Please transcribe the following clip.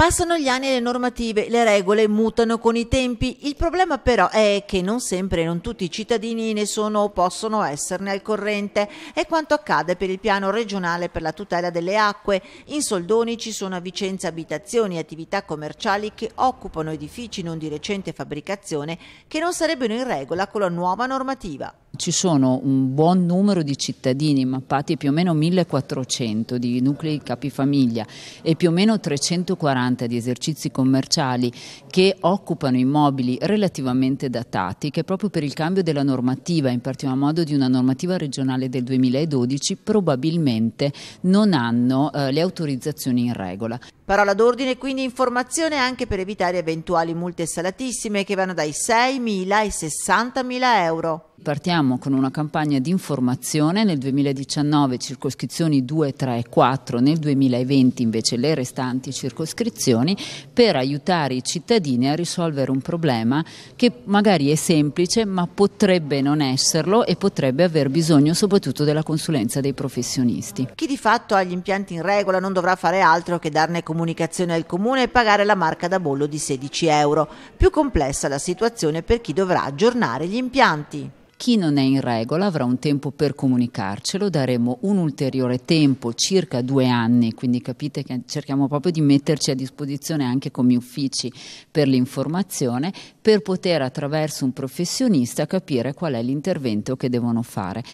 Passano gli anni e le normative, le regole mutano con i tempi, il problema però è che non sempre e non tutti i cittadini ne sono o possono esserne al corrente. È quanto accade per il piano regionale per la tutela delle acque. In Soldoni ci sono a Vicenza abitazioni e attività commerciali che occupano edifici non di recente fabbricazione che non sarebbero in regola con la nuova normativa ci sono un buon numero di cittadini mappati, più o meno 1400 di nuclei capifamiglia e più o meno 340 di esercizi commerciali che occupano immobili relativamente datati che proprio per il cambio della normativa, in particolar modo di una normativa regionale del 2012, probabilmente non hanno eh, le autorizzazioni in regola. Parola d'ordine quindi informazione anche per evitare eventuali multe salatissime che vanno dai 6.000 ai 60.000 euro. Partiamo con una campagna di informazione nel 2019 circoscrizioni 2, 3 e 4, nel 2020 invece le restanti circoscrizioni per aiutare i cittadini a risolvere un problema che magari è semplice ma potrebbe non esserlo e potrebbe aver bisogno soprattutto della consulenza dei professionisti. Chi di fatto ha gli impianti in regola non dovrà fare altro che darne comunicazione al comune e pagare la marca da bollo di 16 euro. Più complessa la situazione per chi dovrà aggiornare gli impianti. Chi non è in regola avrà un tempo per comunicarcelo, daremo un ulteriore tempo, circa due anni, quindi capite che cerchiamo proprio di metterci a disposizione anche come uffici per l'informazione, per poter attraverso un professionista capire qual è l'intervento che devono fare.